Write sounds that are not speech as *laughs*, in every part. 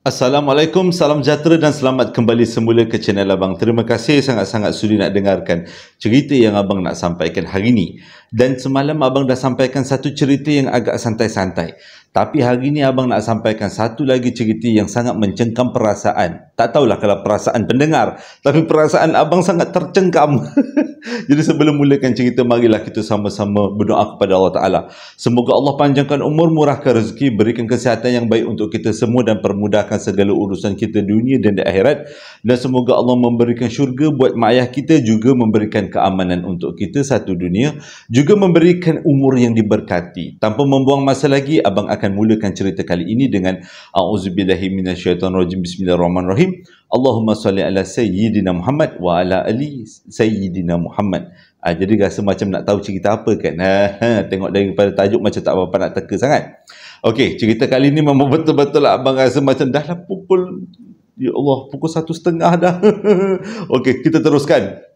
Assalamualaikum, salam sejahtera dan selamat kembali semula ke channel Abang. Terima kasih sangat-sangat sudi nak dengarkan cerita yang Abang nak sampaikan hari ini. Dan semalam Abang dah sampaikan satu cerita yang agak santai-santai. Tapi hari ini abang nak sampaikan satu lagi cerita yang sangat mencengkam perasaan. Tak tahulah kalau perasaan pendengar, tapi perasaan abang sangat tercengkam. *laughs* Jadi sebelum mulakan cerita, marilah kita sama-sama berdoa kepada Allah Ta'ala. Semoga Allah panjangkan umur, murahkan rezeki, berikan kesihatan yang baik untuk kita semua dan permudahkan segala urusan kita dunia dan di akhirat. Dan semoga Allah memberikan syurga buat mak ayah kita, juga memberikan keamanan untuk kita satu dunia. Juga memberikan umur yang diberkati. Tanpa membuang masa lagi, abang akan akan mulakan cerita kali ini dengan auzubillahi minasyaitonirrajim bismillahirrahmanirrahim Allahumma salli ala sayyidina Muhammad wa ala ali sayyidina Muhammad ha, jadi rasa macam nak tahu cerita apa kan ha, ha tengok daripada tajuk macam tak apa-apa nak teka sangat okey cerita kali ini memang betul-betul lah. abang rasa macam dah lah pukul ya Allah pukul satu setengah dah *laughs* okey kita teruskan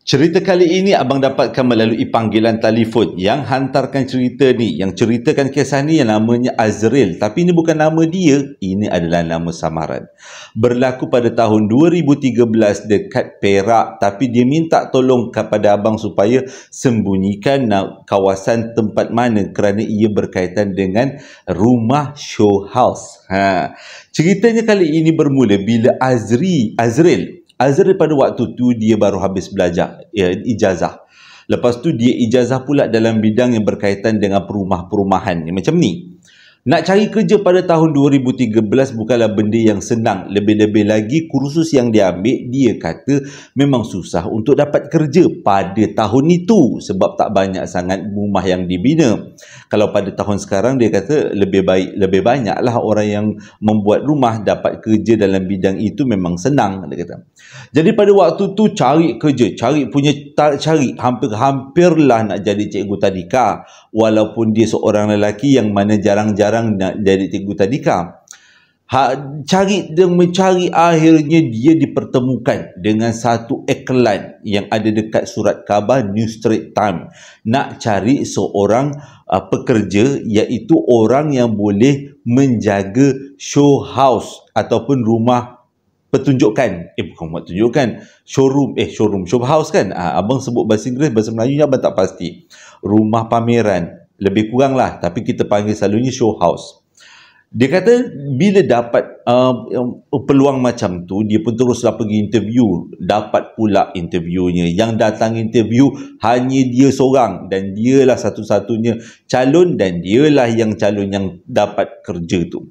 Cerita kali ini abang dapatkan melalui panggilan telefon yang hantarkan cerita ni, yang ceritakan kisah ni yang namanya Azril. Tapi ini bukan nama dia, ini adalah nama samaran. Berlaku pada tahun 2013 dekat Perak tapi dia minta tolong kepada abang supaya sembunyikan kawasan tempat mana kerana ia berkaitan dengan rumah show house. Ha. Ceritanya kali ini bermula bila Azri, Azril Azhar pada waktu tu dia baru habis belajar ya, ijazah. Lepas tu dia ijazah pula dalam bidang yang berkaitan dengan perumah-perumahan. Macam ni. Nak cari kerja pada tahun 2013 bukanlah benda yang senang. Lebih-lebih lagi kursus yang dia ambil, dia kata memang susah untuk dapat kerja pada tahun itu sebab tak banyak sangat rumah yang dibina. Kalau pada tahun sekarang dia kata lebih baik lebih banyaklah orang yang membuat rumah dapat kerja dalam bidang itu memang senang dia kata. Jadi pada waktu tu cari kerja, cari punya cari hampir-hampirlah nak jadi cikgu tadika walaupun dia seorang lelaki yang mana jarang-jarang nak jadi cikgu tadika ha, cari dan mencari akhirnya dia dipertemukan dengan satu iklan yang ada dekat surat khabar New Street Time nak cari seorang uh, pekerja iaitu orang yang boleh menjaga show house ataupun rumah pertunjukkan eh bukan buat tunjukkan showroom eh showroom show house kan ha, abang sebut bahasa Inggeris bahasa Melayu ni abang tak pasti rumah pameran lebih kurang lah tapi kita panggil selalunya show house dia kata bila dapat uh, um, peluang macam tu dia pun teruslah pergi interview dapat pula interviewnya yang datang interview hanya dia seorang dan dialah satu-satunya calon dan dialah yang calon yang dapat kerja tu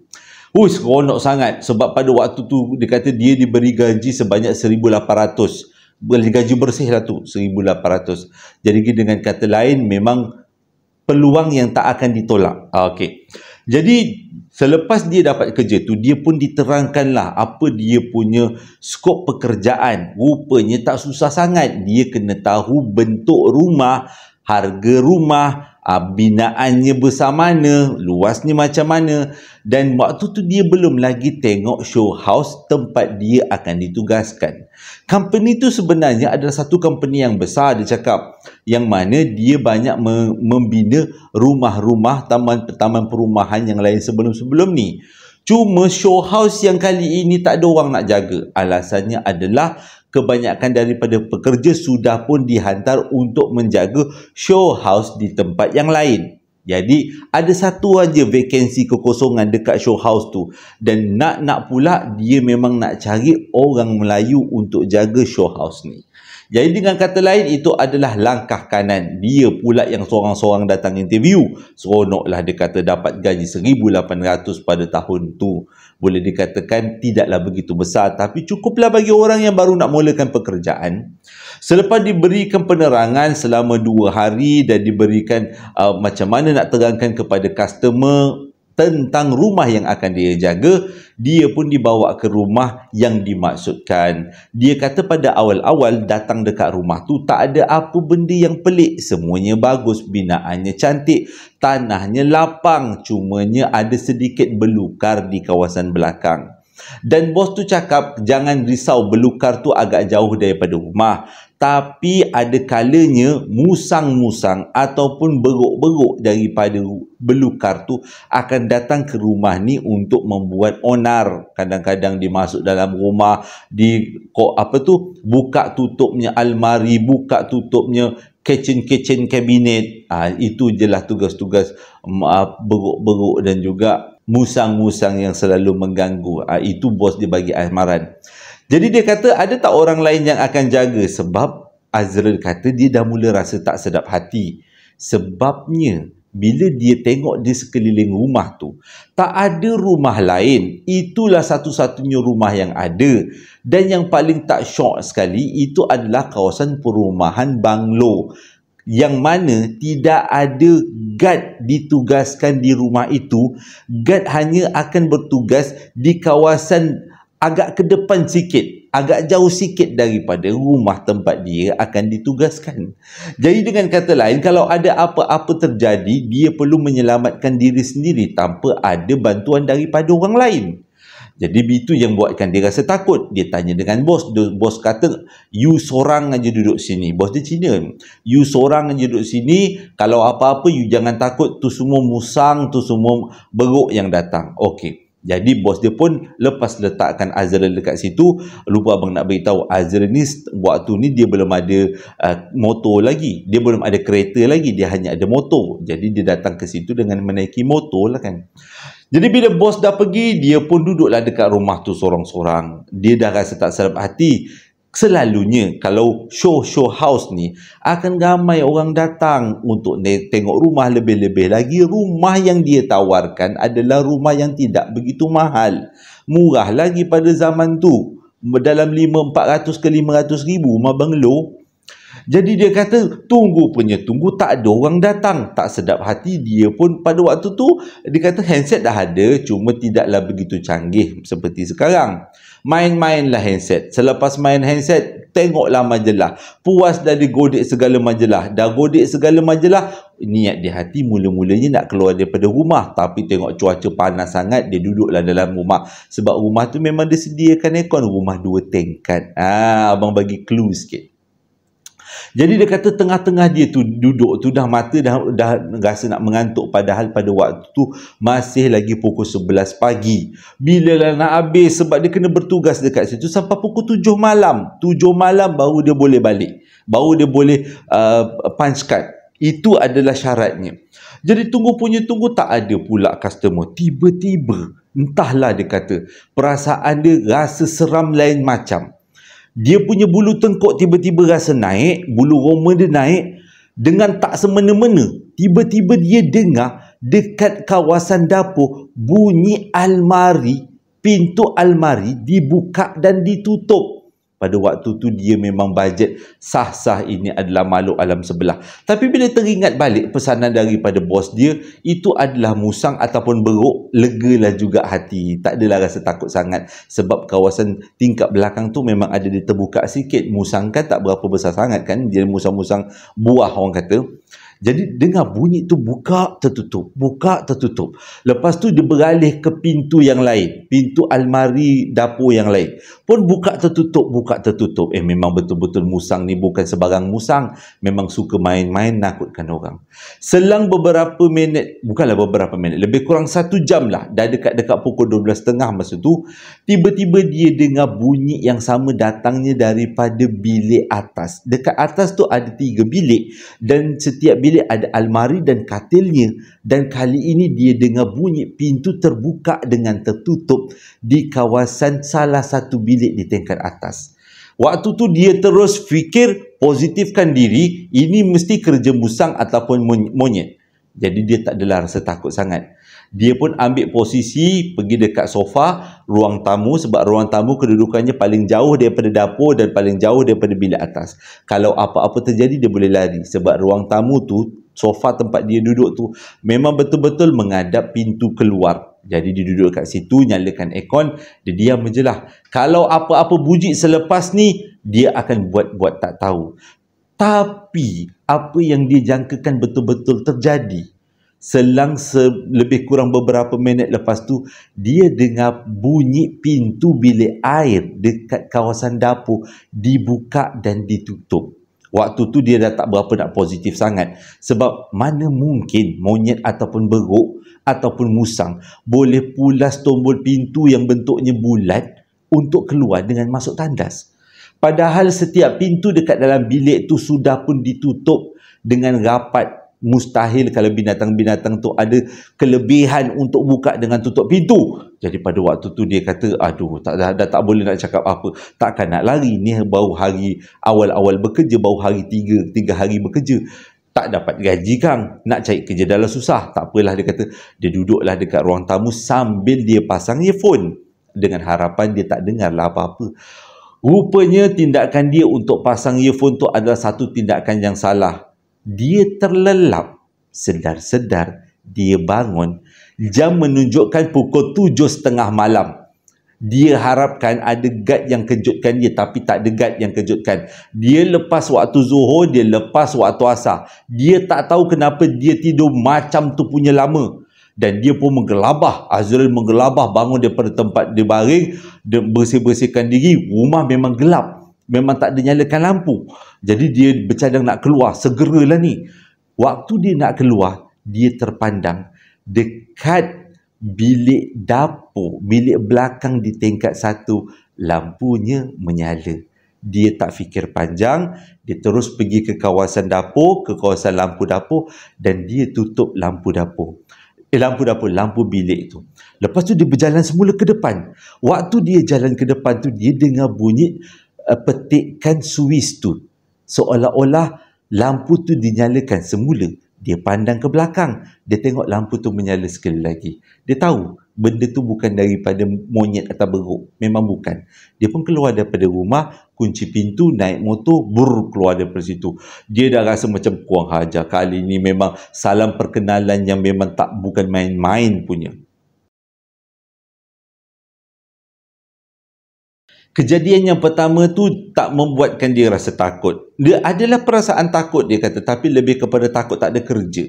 Hui, seronok sangat sebab pada waktu tu dia kata dia diberi gaji sebanyak 1,800 boleh gaji bersih lah tu ratus. jadi dengan kata lain memang peluang yang tak akan ditolak ah, okey jadi selepas dia dapat kerja tu dia pun diterangkanlah apa dia punya skop pekerjaan rupanya tak susah sangat dia kena tahu bentuk rumah harga rumah uh, binaannya besar mana, luasnya macam mana dan waktu tu dia belum lagi tengok show house tempat dia akan ditugaskan. Company tu sebenarnya adalah satu company yang besar dia cakap yang mana dia banyak membina rumah-rumah taman-taman perumahan yang lain sebelum-sebelum ni. Cuma show house yang kali ini tak ada orang nak jaga. Alasannya adalah kebanyakan daripada pekerja sudah pun dihantar untuk menjaga show house di tempat yang lain. Jadi ada satu aja vakansi kekosongan dekat show house tu dan nak nak pula dia memang nak cari orang Melayu untuk jaga show house ni. Jadi dengan kata lain itu adalah langkah kanan. Dia pula yang seorang-seorang datang interview. Seronoklah dia kata dapat gaji 1800 pada tahun tu. Boleh dikatakan tidaklah begitu besar tapi cukuplah bagi orang yang baru nak mulakan pekerjaan. Selepas diberikan penerangan selama 2 hari dan diberikan uh, macam mana nak terangkan kepada customer tentang rumah yang akan dia jaga, dia pun dibawa ke rumah yang dimaksudkan. Dia kata pada awal-awal datang dekat rumah tu tak ada apa benda yang pelik, semuanya bagus, binaannya cantik, tanahnya lapang, cumanya ada sedikit belukar di kawasan belakang. Dan bos tu cakap jangan risau belukar tu agak jauh daripada rumah tapi ada kalanya musang-musang ataupun beruk-beruk daripada belukar tu akan datang ke rumah ni untuk membuat onar kadang-kadang dimasuk dalam rumah di kok apa tu buka tutupnya almari buka tutupnya kitchen-kitchen kabinet. ha, itu jelah tugas-tugas mm, ah, beruk-beruk dan juga musang-musang yang selalu mengganggu ha, itu bos dia bagi amaran jadi dia kata ada tak orang lain yang akan jaga sebab Azrul kata dia dah mula rasa tak sedap hati. Sebabnya bila dia tengok di sekeliling rumah tu, tak ada rumah lain. Itulah satu-satunya rumah yang ada. Dan yang paling tak syok sekali itu adalah kawasan perumahan Banglo yang mana tidak ada guard ditugaskan di rumah itu guard hanya akan bertugas di kawasan agak ke depan sikit, agak jauh sikit daripada rumah tempat dia akan ditugaskan. Jadi dengan kata lain, kalau ada apa-apa terjadi, dia perlu menyelamatkan diri sendiri tanpa ada bantuan daripada orang lain. Jadi itu yang buatkan dia rasa takut. Dia tanya dengan bos. Bos kata, you seorang aja duduk sini. Bos dia Cina. You seorang aja duduk sini. Kalau apa-apa, you jangan takut. Tu semua musang, tu semua beruk yang datang. Okey. Jadi bos dia pun lepas letakkan Azrael dekat situ, lupa abang nak beritahu Azrael ni waktu ni dia belum ada uh, motor lagi. Dia belum ada kereta lagi, dia hanya ada motor. Jadi dia datang ke situ dengan menaiki motor lah kan. Jadi bila bos dah pergi, dia pun duduklah dekat rumah tu seorang-seorang. Dia dah rasa tak serap hati selalunya kalau show-show house ni akan ramai orang datang untuk tengok rumah lebih-lebih lagi rumah yang dia tawarkan adalah rumah yang tidak begitu mahal murah lagi pada zaman tu dalam 400 ke 500 ribu rumah banglo jadi dia kata tunggu punya tunggu tak ada orang datang tak sedap hati dia pun pada waktu tu dia kata handset dah ada cuma tidaklah begitu canggih seperti sekarang main-mainlah handset selepas main handset tengoklah majalah puas dah digodik segala majalah dah godik segala majalah niat di hati mula-mulanya nak keluar daripada rumah tapi tengok cuaca panas sangat dia duduklah dalam rumah sebab rumah tu memang disediakan aircon rumah dua tingkat ah abang bagi clue sikit jadi dia kata tengah-tengah dia tu duduk tu dah mata dah, dah rasa nak mengantuk padahal pada waktu tu masih lagi pukul 11 pagi. Bila lah nak habis sebab dia kena bertugas dekat situ sampai pukul 7 malam. 7 malam baru dia boleh balik. Baru dia boleh uh, punch card. Itu adalah syaratnya. Jadi tunggu punya tunggu tak ada pula customer. Tiba-tiba entahlah dia kata perasaan dia rasa seram lain macam dia punya bulu tengkuk tiba-tiba rasa naik, bulu roma dia naik dengan tak semena-mena. Tiba-tiba dia dengar dekat kawasan dapur bunyi almari, pintu almari dibuka dan ditutup pada waktu tu dia memang bajet sah-sah ini adalah makhluk alam sebelah tapi bila teringat balik pesanan daripada bos dia itu adalah musang ataupun beruk legalah juga hati tak adalah rasa takut sangat sebab kawasan tingkap belakang tu memang ada dia terbuka sikit musang kan tak berapa besar sangat kan dia musang-musang buah orang kata jadi dengar bunyi tu buka tertutup, buka tertutup. Lepas tu dia beralih ke pintu yang lain, pintu almari dapur yang lain. Pun buka tertutup, buka tertutup. Eh memang betul-betul musang ni bukan sebarang musang, memang suka main-main nakutkan orang. Selang beberapa minit, bukanlah beberapa minit, lebih kurang satu jam lah, dah dekat-dekat pukul 12.30 masa tu, tiba-tiba dia dengar bunyi yang sama datangnya daripada bilik atas. Dekat atas tu ada tiga bilik dan setiap bilik bilik ada almari dan katilnya dan kali ini dia dengar bunyi pintu terbuka dengan tertutup di kawasan salah satu bilik di tingkat atas. Waktu tu dia terus fikir positifkan diri ini mesti kerja musang ataupun monyet. Jadi dia tak adalah rasa takut sangat dia pun ambil posisi pergi dekat sofa ruang tamu sebab ruang tamu kedudukannya paling jauh daripada dapur dan paling jauh daripada bilik atas. Kalau apa-apa terjadi dia boleh lari sebab ruang tamu tu sofa tempat dia duduk tu memang betul-betul menghadap pintu keluar. Jadi dia duduk kat situ, nyalakan aircon, dia diam je lah. Kalau apa-apa buji selepas ni, dia akan buat-buat tak tahu. Tapi apa yang dia jangkakan betul-betul terjadi, selang se- lebih kurang beberapa minit lepas tu dia dengar bunyi pintu bilik air dekat kawasan dapur dibuka dan ditutup waktu tu dia dah tak berapa nak positif sangat sebab mana mungkin monyet ataupun beruk ataupun musang boleh pulas tombol pintu yang bentuknya bulat untuk keluar dengan masuk tandas padahal setiap pintu dekat dalam bilik tu sudah pun ditutup dengan rapat mustahil kalau binatang-binatang tu ada kelebihan untuk buka dengan tutup pintu. Jadi pada waktu tu dia kata, aduh, tak, dah, dah tak boleh nak cakap apa. Takkan nak lari. Ni baru hari awal-awal bekerja, baru hari tiga, tiga hari bekerja. Tak dapat gaji kang. Nak cari kerja dalam susah. Tak apalah dia kata. Dia duduklah dekat ruang tamu sambil dia pasang earphone. Dengan harapan dia tak dengar lah apa-apa. Rupanya tindakan dia untuk pasang earphone tu adalah satu tindakan yang salah dia terlelap sedar-sedar dia bangun jam menunjukkan pukul tujuh setengah malam dia harapkan ada guard yang kejutkan dia tapi tak ada guard yang kejutkan dia lepas waktu zuhur dia lepas waktu asar dia tak tahu kenapa dia tidur macam tu punya lama dan dia pun menggelabah Azrul menggelabah bangun daripada tempat dia baring dia bersih-bersihkan diri rumah memang gelap memang tak dinyalakan lampu. Jadi dia bercadang nak keluar, segeralah ni. Waktu dia nak keluar, dia terpandang dekat bilik dapur, bilik belakang di tingkat satu, lampunya menyala. Dia tak fikir panjang, dia terus pergi ke kawasan dapur, ke kawasan lampu dapur dan dia tutup lampu dapur. Eh, lampu dapur, lampu bilik tu. Lepas tu dia berjalan semula ke depan. Waktu dia jalan ke depan tu, dia dengar bunyi Eh, petikkan suis tu seolah-olah lampu tu dinyalakan semula dia pandang ke belakang dia tengok lampu tu menyala sekali lagi dia tahu benda tu bukan daripada monyet atau beruk memang bukan dia pun keluar daripada rumah kunci pintu naik motor bur keluar daripada situ dia dah rasa macam kuang hajar kali ni memang salam perkenalan yang memang tak bukan main-main punya kejadian yang pertama tu tak membuatkan dia rasa takut dia adalah perasaan takut dia kata tapi lebih kepada takut tak ada kerja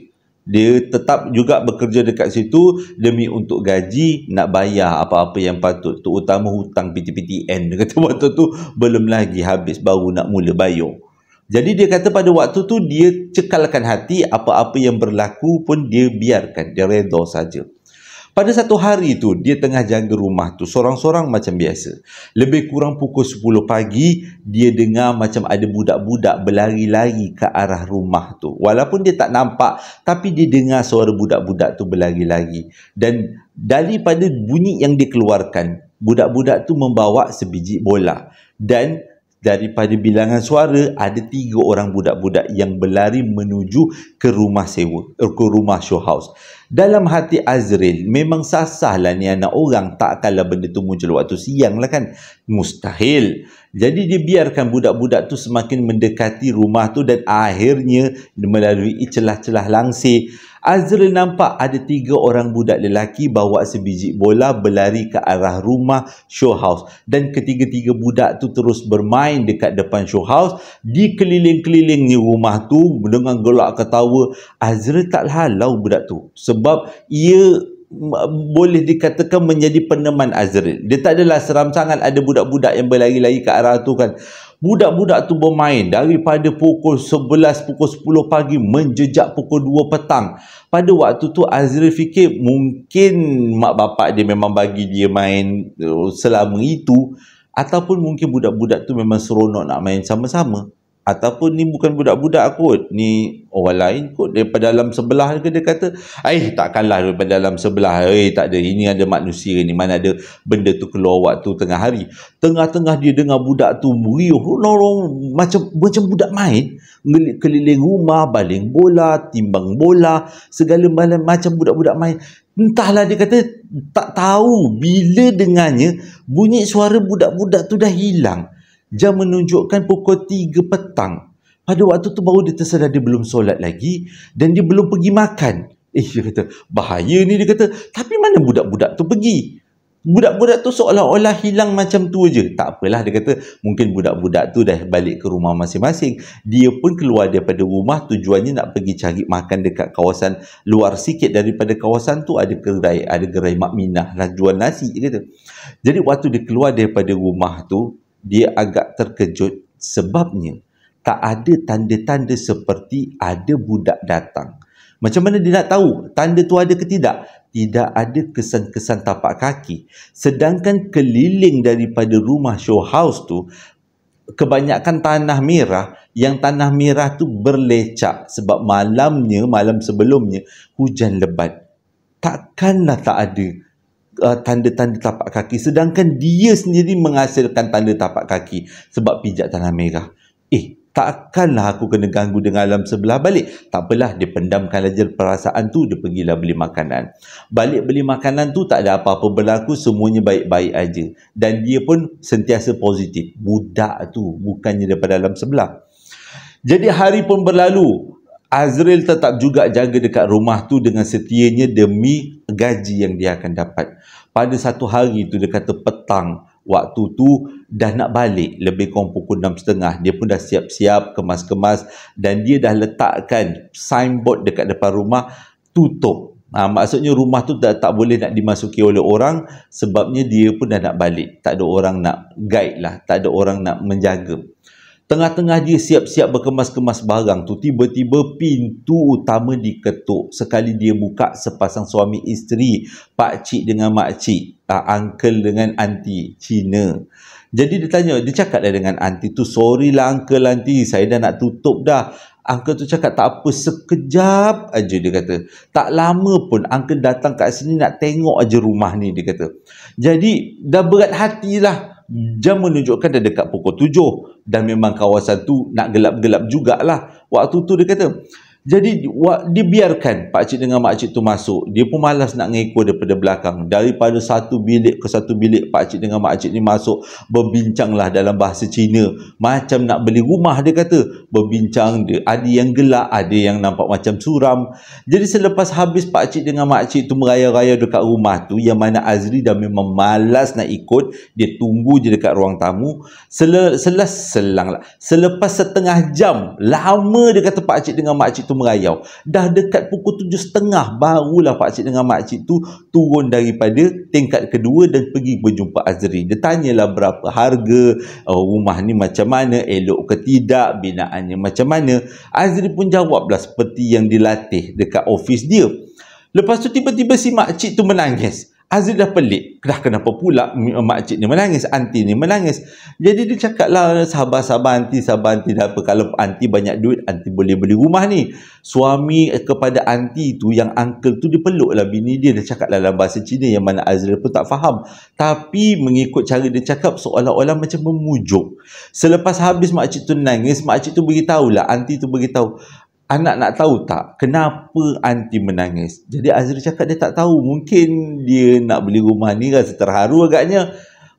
dia tetap juga bekerja dekat situ demi untuk gaji nak bayar apa-apa yang patut terutama hutang PTPTN dia kata waktu tu belum lagi habis baru nak mula bayar jadi dia kata pada waktu tu dia cekalkan hati apa-apa yang berlaku pun dia biarkan dia redha saja pada satu hari itu dia tengah jaga rumah tu, seorang-seorang macam biasa. Lebih kurang pukul 10 pagi, dia dengar macam ada budak-budak berlari-lari ke arah rumah tu. Walaupun dia tak nampak, tapi dia dengar suara budak-budak tu berlari-lari. Dan daripada bunyi yang dikeluarkan, budak-budak tu membawa sebiji bola. Dan daripada bilangan suara ada tiga orang budak-budak yang berlari menuju ke rumah sewa ke rumah show house dalam hati Azril, memang sasah lah ni anak orang tak kalah benda tu muncul waktu siang lah kan. Mustahil. Jadi dia biarkan budak-budak tu semakin mendekati rumah tu dan akhirnya melalui celah-celah langsir. Azril nampak ada tiga orang budak lelaki bawa sebiji bola berlari ke arah rumah show house dan ketiga-tiga budak tu terus bermain dekat depan show house di keliling-keliling ni rumah tu dengan gelak ketawa Azril tak halau budak tu sebab ia boleh dikatakan menjadi peneman Azrin. dia tak adalah seram sangat ada budak-budak yang berlari-lari ke arah tu kan budak-budak tu bermain daripada pukul 11 pukul 10 pagi menjejak pukul 2 petang pada waktu tu Azrin fikir mungkin mak bapak dia memang bagi dia main eh, selama itu ataupun mungkin budak-budak tu memang seronok nak main sama-sama ataupun ni bukan budak-budak kot ni orang lain kot daripada dalam sebelah ke dia kata eh takkanlah daripada dalam sebelah eh tak ada ini ada manusia ni mana ada benda tu keluar waktu tengah hari tengah-tengah dia dengar budak tu meriuh macam macam budak main keliling rumah baling bola timbang bola segala macam macam budak-budak main entahlah dia kata tak tahu bila dengannya bunyi suara budak-budak tu dah hilang jam menunjukkan pukul 3 petang. Pada waktu tu baru dia tersedar dia belum solat lagi dan dia belum pergi makan. Eh dia kata bahaya ni dia kata tapi mana budak-budak tu pergi? Budak-budak tu seolah-olah hilang macam tu je. Tak apalah dia kata mungkin budak-budak tu dah balik ke rumah masing-masing. Dia pun keluar daripada rumah tujuannya nak pergi cari makan dekat kawasan luar sikit daripada kawasan tu ada gerai ada gerai Mak Minah lah jual nasi dia kata. Jadi waktu dia keluar daripada rumah tu dia agak terkejut sebabnya tak ada tanda-tanda seperti ada budak datang. Macam mana dia nak tahu tanda tu ada ke tidak? Tidak ada kesan-kesan tapak kaki. Sedangkan keliling daripada rumah show house tu kebanyakan tanah merah yang tanah merah tu berlecak sebab malamnya, malam sebelumnya hujan lebat. Takkanlah tak ada uh, tanda-tanda tapak kaki sedangkan dia sendiri menghasilkan tanda tapak kaki sebab pijak tanah merah eh takkanlah aku kena ganggu dengan alam sebelah balik tak apalah dia pendamkan saja perasaan tu dia pergilah beli makanan balik beli makanan tu tak ada apa-apa berlaku semuanya baik-baik aja dan dia pun sentiasa positif budak tu bukannya daripada alam sebelah jadi hari pun berlalu Azril tetap juga jaga dekat rumah tu dengan setianya demi gaji yang dia akan dapat. Pada satu hari tu dia kata petang waktu tu dah nak balik lebih kurang pukul 6.30 dia pun dah siap-siap kemas-kemas dan dia dah letakkan signboard dekat depan rumah tutup ha, maksudnya rumah tu dah tak boleh nak dimasuki oleh orang sebabnya dia pun dah nak balik tak ada orang nak guide lah tak ada orang nak menjaga Tengah-tengah dia siap-siap berkemas-kemas barang tu, tiba-tiba pintu utama diketuk. Sekali dia buka sepasang suami isteri, pak cik dengan mak cik, uh, uncle dengan auntie Cina. Jadi dia tanya, dia cakap dah dengan auntie tu, sorry lah uncle auntie, saya dah nak tutup dah. Uncle tu cakap tak apa, sekejap aja dia kata. Tak lama pun uncle datang kat sini nak tengok aja rumah ni dia kata. Jadi dah berat hatilah jam menunjukkan dia dekat pukul tujuh dan memang kawasan tu nak gelap-gelap jugalah waktu tu dia kata jadi dibiarkan pak cik dengan mak cik tu masuk. Dia pun malas nak ngikut daripada belakang. Daripada satu bilik ke satu bilik pak cik dengan mak cik ni masuk berbincanglah dalam bahasa Cina. Macam nak beli rumah dia kata. Berbincang dia ada yang gelak, ada yang nampak macam suram. Jadi selepas habis pak cik dengan mak cik tu meraya-raya dekat rumah tu yang mana Azri dah memang malas nak ikut, dia tunggu je dekat ruang tamu. Sel- selas selang lah. Selepas setengah jam lama dia kata pak cik dengan mak cik tu merayau dah dekat pukul tujuh setengah barulah pakcik dengan makcik tu turun daripada tingkat kedua dan pergi berjumpa Azri dia tanyalah berapa harga uh, rumah ni macam mana elok ke tidak binaannya macam mana Azri pun jawablah seperti yang dilatih dekat office dia lepas tu tiba-tiba si makcik tu menangis Azri dah pelik dah kenapa pula makcik ni menangis anti ni menangis jadi dia cakap lah sabar sabar anti sabar anti dah apa kalau anti banyak duit anti boleh beli rumah ni suami kepada anti tu yang uncle tu dia peluk lah bini dia dia cakap dalam bahasa Cina yang mana Azril pun tak faham tapi mengikut cara dia cakap seolah-olah macam memujuk selepas habis makcik tu nangis makcik tu beritahu lah anti tu beritahu anak nak tahu tak kenapa anti menangis? Jadi Azri cakap dia tak tahu. Mungkin dia nak beli rumah ni rasa terharu agaknya.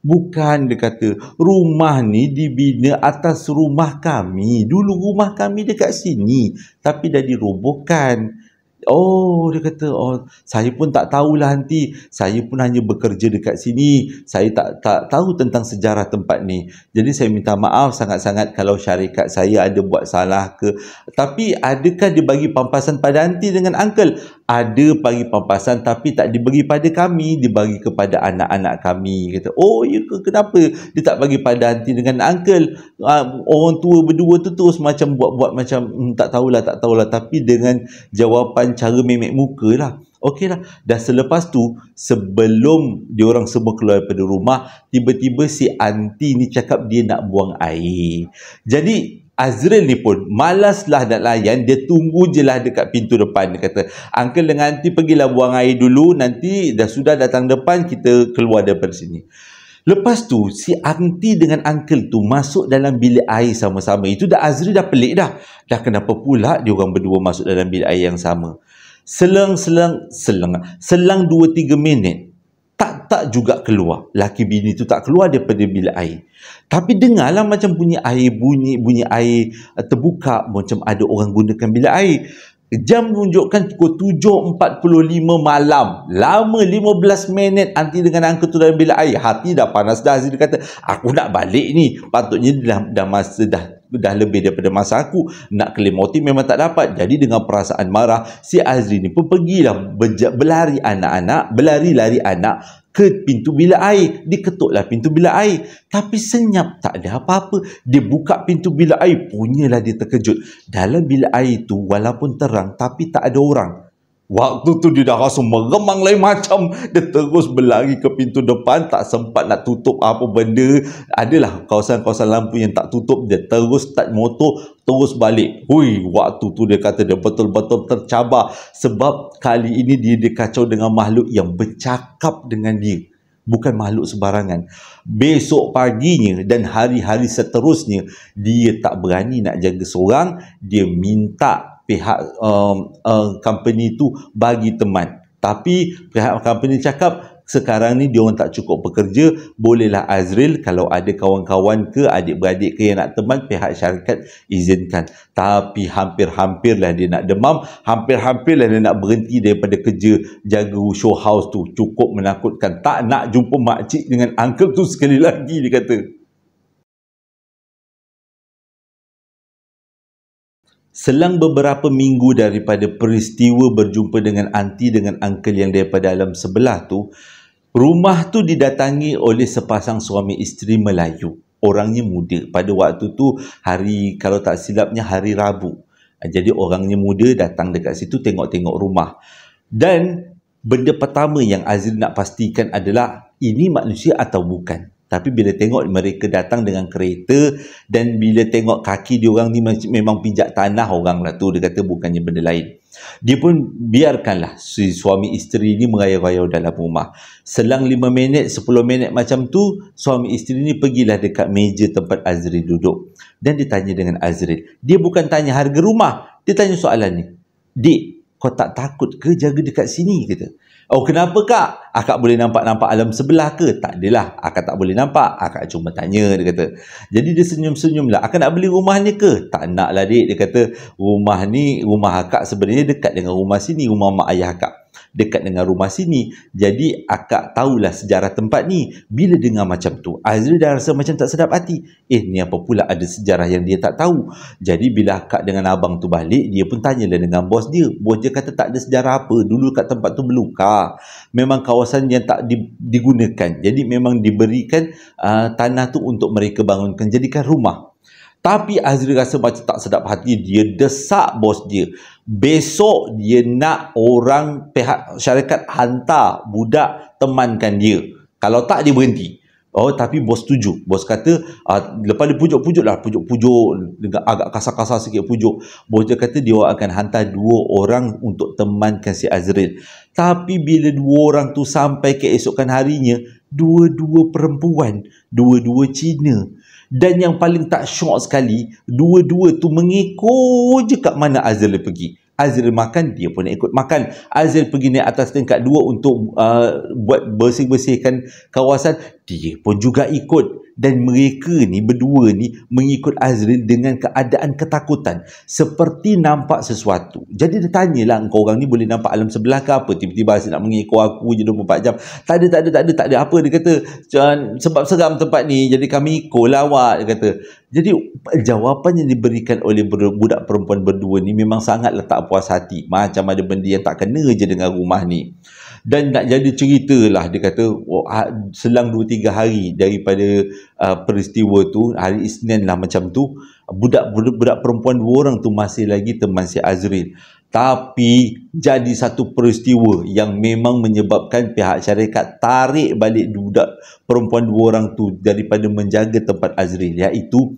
Bukan dia kata rumah ni dibina atas rumah kami. Dulu rumah kami dekat sini tapi dah dirobohkan. Oh dia kata oh saya pun tak tahulah nanti saya pun hanya bekerja dekat sini saya tak tak tahu tentang sejarah tempat ni jadi saya minta maaf sangat-sangat kalau syarikat saya ada buat salah ke tapi adakah dia bagi pampasan pada nanti dengan uncle ada bagi pampasan tapi tak diberi pada kami dibagi kepada anak-anak kami kata oh ya ke kenapa dia tak bagi pada nanti dengan uncle uh, orang tua berdua tu terus macam buat-buat macam hmm, tak tahulah tak tahulah tapi dengan jawapan cara memek muka lah Okey lah Dan selepas tu Sebelum dia orang semua keluar daripada rumah Tiba-tiba si aunty ni cakap dia nak buang air Jadi Azril ni pun malaslah nak layan Dia tunggu je lah dekat pintu depan Dia kata Uncle dengan aunty pergilah buang air dulu Nanti dah sudah datang depan Kita keluar daripada sini Lepas tu, si auntie dengan uncle tu masuk dalam bilik air sama-sama. Itu dah Azri dah pelik dah. Dah kenapa pula dia orang berdua masuk dalam bilik air yang sama. Selang, selang, selang. Selang dua tiga minit. Tak, tak juga keluar. Laki bini tu tak keluar daripada bilik air. Tapi dengarlah macam bunyi air, bunyi, bunyi air eh, terbuka. Macam ada orang gunakan bilik air jam menunjukkan pukul 7.45 malam lama 15 minit anti dengan angka tu dalam bilik air hati dah panas dah Aziz dia kata aku nak balik ni patutnya dah, dah masa dah dah lebih daripada masa aku nak claim OT memang tak dapat jadi dengan perasaan marah si Azri ni pun pergilah berlari anak-anak berlari-lari anak ke pintu bilik air diketuklah pintu bilik air tapi senyap tak ada apa-apa dia buka pintu bilik air punyalah dia terkejut dalam bilik air tu walaupun terang tapi tak ada orang Waktu tu dia dah rasa meremang lain macam Dia terus berlari ke pintu depan Tak sempat nak tutup apa benda Adalah kawasan-kawasan lampu yang tak tutup Dia terus start motor Terus balik Hui, Waktu tu dia kata dia betul-betul tercabar Sebab kali ini dia dikacau dengan makhluk yang bercakap dengan dia Bukan makhluk sebarangan Besok paginya dan hari-hari seterusnya Dia tak berani nak jaga seorang Dia minta pihak uh, uh, company tu bagi teman tapi pihak company cakap sekarang ni dia orang tak cukup pekerja bolehlah Azril kalau ada kawan-kawan ke adik-beradik ke yang nak teman pihak syarikat izinkan tapi hampir-hampirlah dia nak demam hampir-hampirlah dia nak berhenti daripada kerja jaga show house tu cukup menakutkan tak nak jumpa makcik dengan uncle tu sekali lagi dia kata Selang beberapa minggu daripada peristiwa berjumpa dengan aunty dengan uncle yang daripada dalam sebelah tu, rumah tu didatangi oleh sepasang suami isteri Melayu. Orangnya muda. Pada waktu tu hari kalau tak silapnya hari Rabu. Ah, jadi orangnya muda datang dekat situ tengok-tengok rumah. Dan benda pertama yang Azil nak pastikan adalah ini manusia atau bukan. Tapi bila tengok mereka datang dengan kereta dan bila tengok kaki dia orang ni memang pijak tanah orang lah tu. Dia kata bukannya benda lain. Dia pun biarkanlah si suami isteri ni merayau-rayau dalam rumah. Selang lima minit, sepuluh minit macam tu, suami isteri ni pergilah dekat meja tempat Azril duduk. Dan ditanya dengan Azril. Dia bukan tanya harga rumah. Dia tanya soalan ni. Dik, kau tak takut ke jaga dekat sini? Kata. Oh kenapa kak? Akak boleh nampak-nampak alam sebelah ke? Tak adalah. Akak tak boleh nampak. Akak cuma tanya dia kata. Jadi dia senyum-senyum lah. Akak nak beli rumah ni ke? Tak nak lah dik. Dia kata rumah ni rumah akak sebenarnya dekat dengan rumah sini. Rumah mak ayah akak dekat dengan rumah sini. Jadi akak tahulah sejarah tempat ni. Bila dengar macam tu, Azri dah rasa macam tak sedap hati. Eh ni apa pula ada sejarah yang dia tak tahu. Jadi bila akak dengan abang tu balik, dia pun tanyalah dengan bos dia. Bos dia kata tak ada sejarah apa. Dulu kat tempat tu meluka. Memang kawasan yang tak digunakan. Jadi memang diberikan uh, tanah tu untuk mereka bangunkan. Jadikan rumah. Tapi Azri rasa macam tak sedap hati, dia desak bos dia. Besok dia nak orang pihak syarikat hantar budak temankan dia. Kalau tak dia berhenti. Oh tapi bos setuju. Bos kata uh, lepas dia pujuk-pujuk lah, pujuk-pujuk dengan agak kasar-kasar sikit pujuk. Bos dia kata dia akan hantar dua orang untuk temankan si Azrin. Tapi bila dua orang tu sampai keesokan harinya, dua-dua perempuan, dua-dua Cina dan yang paling tak syok sekali dua-dua tu mengikut je kat mana Azril pergi Azril makan dia pun nak ikut makan Azril pergi naik atas tingkat dua untuk uh, buat bersih-bersihkan kawasan dia pun juga ikut dan mereka ni berdua ni mengikut Azrin dengan keadaan ketakutan seperti nampak sesuatu jadi dia tanyalah kau orang ni boleh nampak alam sebelah ke apa tiba-tiba Azril nak mengikut aku je 24 jam tak ada tak ada tak ada tak ada apa dia kata sebab seram tempat ni jadi kami ikut lawak lah dia kata jadi jawapan yang diberikan oleh budak perempuan berdua ni memang sangat tak puas hati macam ada benda yang tak kena je dengan rumah ni dan nak jadi cerita lah dia kata oh, ha, selang 2-3 hari daripada uh, peristiwa tu hari Isnin lah macam tu budak, budak perempuan dua orang tu masih lagi teman si Azril tapi jadi satu peristiwa yang memang menyebabkan pihak syarikat tarik balik budak perempuan dua orang tu daripada menjaga tempat Azril iaitu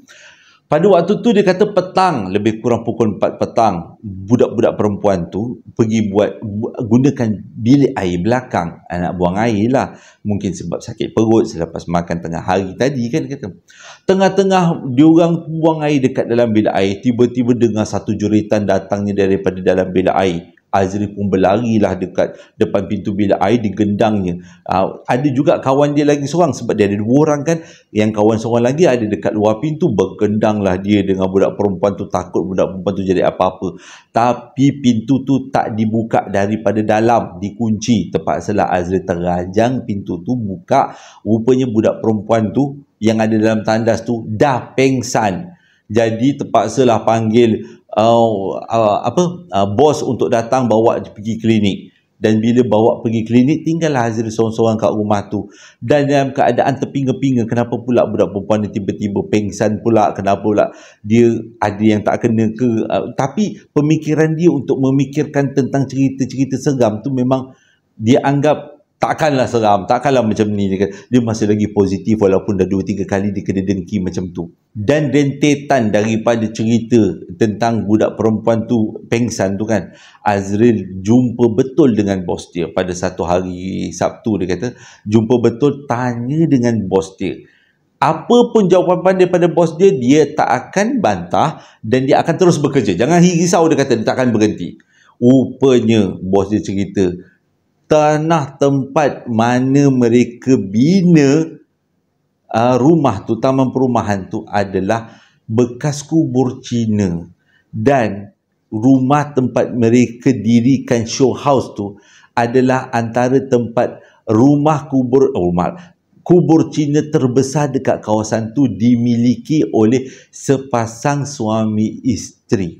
pada waktu tu dia kata petang lebih kurang pukul 4 petang budak-budak perempuan tu pergi buat gunakan bilik air belakang ah, nak buang air lah mungkin sebab sakit perut selepas makan tengah hari tadi kan kata tengah-tengah diorang buang air dekat dalam bilik air tiba-tiba dengar satu juritan datangnya daripada dalam bilik air Azri pun berlarilah dekat depan pintu bilik air digendangnya. Uh, ah, ada juga kawan dia lagi seorang sebab dia ada dua orang kan. Yang kawan seorang lagi ada dekat luar pintu bergendanglah dia dengan budak perempuan tu takut budak perempuan tu jadi apa-apa. Tapi pintu tu tak dibuka daripada dalam, dikunci. Terpaksalah Azri teranjang pintu tu buka. Rupanya budak perempuan tu yang ada dalam tandas tu dah pengsan. Jadi terpaksalah panggil uh, apa uh, bos untuk datang bawa pergi klinik dan bila bawa pergi klinik tinggal Hazir seorang-seorang kat rumah tu dan dalam keadaan terpinga-pinga kenapa pula budak perempuan ni tiba-tiba pengsan pula kenapa pula dia ada yang tak kena ke uh, tapi pemikiran dia untuk memikirkan tentang cerita-cerita seram tu memang dia anggap takkanlah seram, takkanlah macam ni. Dia, dia masih lagi positif walaupun dah 2-3 kali dia kena dengki macam tu. Dan rentetan daripada cerita tentang budak perempuan tu pengsan tu kan, Azril jumpa betul dengan bos dia pada satu hari Sabtu dia kata, jumpa betul tanya dengan bos dia. Apa pun jawapan daripada bos dia, dia tak akan bantah dan dia akan terus bekerja. Jangan risau dia kata dia tak akan berhenti. Rupanya bos dia cerita, tanah tempat mana mereka bina uh, rumah tu, taman perumahan tu adalah bekas kubur Cina dan rumah tempat mereka dirikan show house tu adalah antara tempat rumah kubur oh, rumah, kubur Cina terbesar dekat kawasan tu dimiliki oleh sepasang suami isteri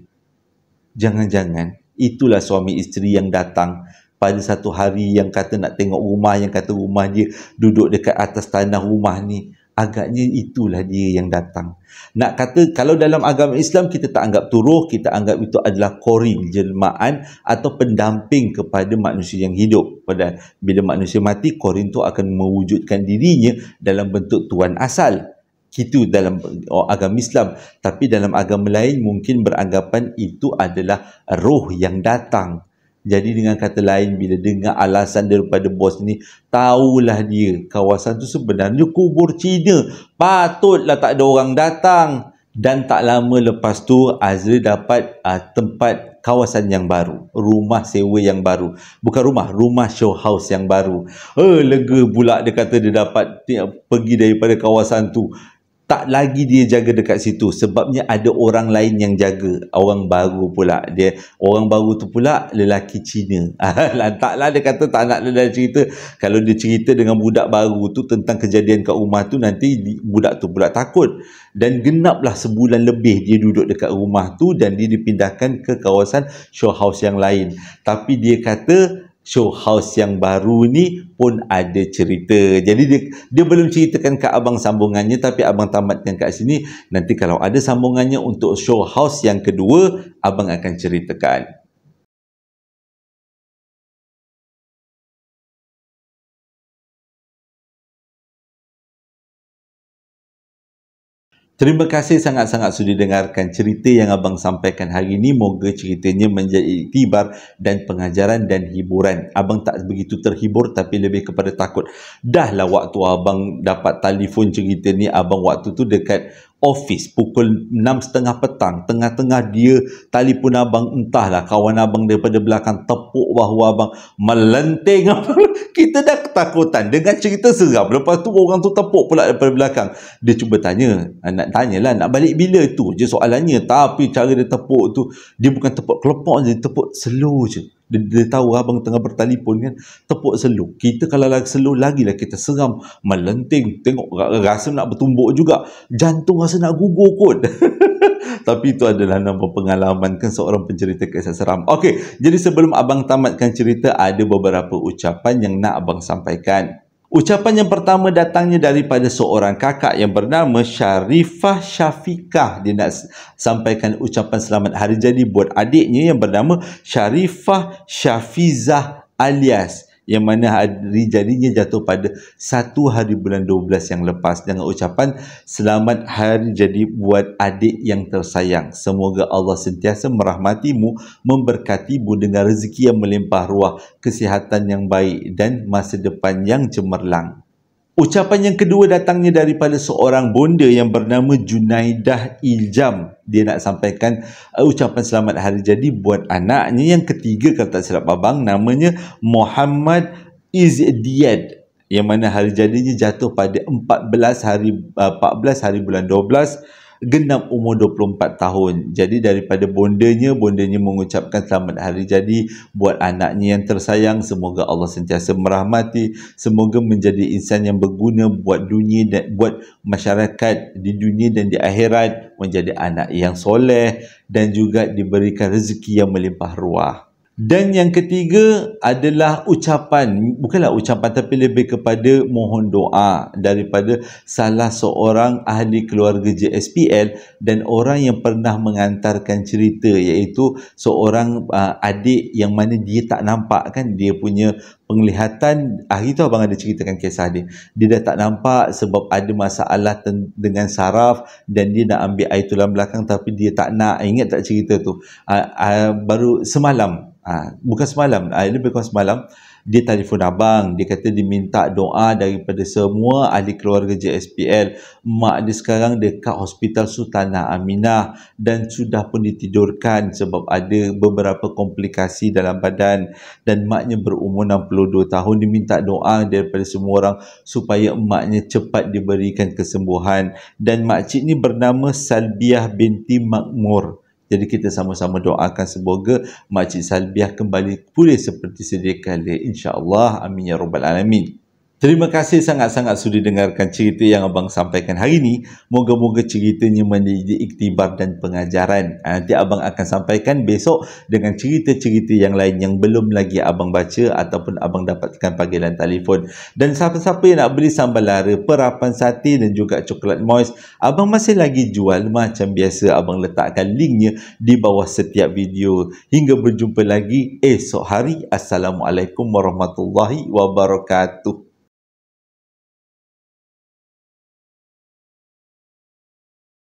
jangan-jangan itulah suami isteri yang datang pada satu hari yang kata nak tengok rumah yang kata rumah dia duduk dekat atas tanah rumah ni agaknya itulah dia yang datang nak kata kalau dalam agama Islam kita tak anggap turuh kita anggap itu adalah korin jelmaan atau pendamping kepada manusia yang hidup pada bila manusia mati korin tu akan mewujudkan dirinya dalam bentuk tuan asal itu dalam agama Islam tapi dalam agama lain mungkin beranggapan itu adalah roh yang datang jadi dengan kata lain bila dengar alasan daripada bos ni tahulah dia kawasan tu sebenarnya kubur Cina. Patutlah tak ada orang datang dan tak lama lepas tu Azri dapat uh, tempat kawasan yang baru, rumah sewa yang baru. Bukan rumah, rumah show house yang baru. Eh lega pula dia kata dia dapat dia, pergi daripada kawasan tu tak lagi dia jaga dekat situ sebabnya ada orang lain yang jaga orang baru pula dia orang baru tu pula lelaki Cina *laughs* lantaklah dia kata tak nak dia cerita kalau dia cerita dengan budak baru tu tentang kejadian kat rumah tu nanti budak tu pula takut dan genaplah sebulan lebih dia duduk dekat rumah tu dan dia dipindahkan ke kawasan show house yang lain tapi dia kata show house yang baru ni pun ada cerita. Jadi dia dia belum ceritakan kat abang sambungannya tapi abang tamatkan kat sini. Nanti kalau ada sambungannya untuk show house yang kedua, abang akan ceritakan. Terima kasih sangat-sangat sudah dengarkan cerita yang abang sampaikan hari ini. Moga ceritanya menjadi tibar dan pengajaran dan hiburan. Abang tak begitu terhibur tapi lebih kepada takut. Dahlah waktu abang dapat telefon cerita ni, abang waktu tu dekat office pukul 6.30 petang tengah-tengah dia telefon abang entahlah kawan abang daripada belakang tepuk bahu abang melenting *laughs* kita dah ketakutan dengan cerita seram lepas tu orang tu tepuk pula daripada belakang dia cuba tanya ah, nak tanyalah nak balik bila tu je soalannya tapi cara dia tepuk tu dia bukan tepuk kelepok dia tepuk slow je dia, dia tahu abang tengah bertelepon kan tepuk seluk kita kalau lagi seluk lah kita seram melenting tengok rasa nak bertumbuk juga jantung rasa nak gugur kot *laughs* tapi itu adalah nama pengalaman kan seorang pencerita kisah seram okey jadi sebelum abang tamatkan cerita ada beberapa ucapan yang nak abang sampaikan Ucapan yang pertama datangnya daripada seorang kakak yang bernama Sharifah Syafiqah. Dia nak sampaikan ucapan selamat hari jadi buat adiknya yang bernama Sharifah Syafizah alias yang mana hari jadinya jatuh pada satu hari bulan 12 yang lepas dengan ucapan selamat hari jadi buat adik yang tersayang semoga Allah sentiasa merahmatimu memberkati memberkatimu dengan rezeki yang melimpah ruah kesihatan yang baik dan masa depan yang cemerlang Ucapan yang kedua datangnya daripada seorang bonda yang bernama Junaidah Iljam. Dia nak sampaikan uh, ucapan selamat hari jadi buat anaknya. Yang ketiga kalau tak silap abang namanya Muhammad Izdiyad yang mana hari jadinya jatuh pada 14 hari uh, eh, 14 hari bulan 12 genap umur 24 tahun. Jadi daripada bondanya, bondanya mengucapkan selamat hari jadi buat anaknya yang tersayang. Semoga Allah sentiasa merahmati. Semoga menjadi insan yang berguna buat dunia dan buat masyarakat di dunia dan di akhirat. Menjadi anak yang soleh dan juga diberikan rezeki yang melimpah ruah. Dan yang ketiga adalah ucapan, bukanlah ucapan tapi lebih kepada mohon doa daripada salah seorang ahli keluarga JSPL dan orang yang pernah mengantarkan cerita iaitu seorang uh, adik yang mana dia tak nampak kan dia punya penglihatan hari tu abang ada ceritakan kisah dia dia dah tak nampak sebab ada masalah dengan saraf dan dia nak ambil air tulang belakang tapi dia tak nak ingat tak cerita tu uh, uh, baru semalam Ha, bukan semalam, ha, lebih kurang semalam dia telefon abang, dia kata dia minta doa daripada semua ahli keluarga JSPL mak dia sekarang dekat hospital Sultanah Aminah dan sudah pun ditidurkan sebab ada beberapa komplikasi dalam badan dan maknya berumur 62 tahun dia minta doa daripada semua orang supaya maknya cepat diberikan kesembuhan dan makcik ni bernama Salbiah binti Makmur jadi kita sama-sama doakan semoga Makcik Salbiah kembali pulih seperti sedia kali insya-Allah. Amin ya rabbal alamin. Terima kasih sangat-sangat sudah dengarkan cerita yang abang sampaikan hari ini. Moga-moga ceritanya menjadi iktibar dan pengajaran. Ah, nanti abang akan sampaikan besok dengan cerita-cerita yang lain yang belum lagi abang baca ataupun abang dapatkan panggilan telefon. Dan siapa-siapa yang nak beli sambal lara, perapan sate dan juga coklat moist, abang masih lagi jual macam biasa. Abang letakkan linknya di bawah setiap video. Hingga berjumpa lagi esok hari. Assalamualaikum warahmatullahi wabarakatuh.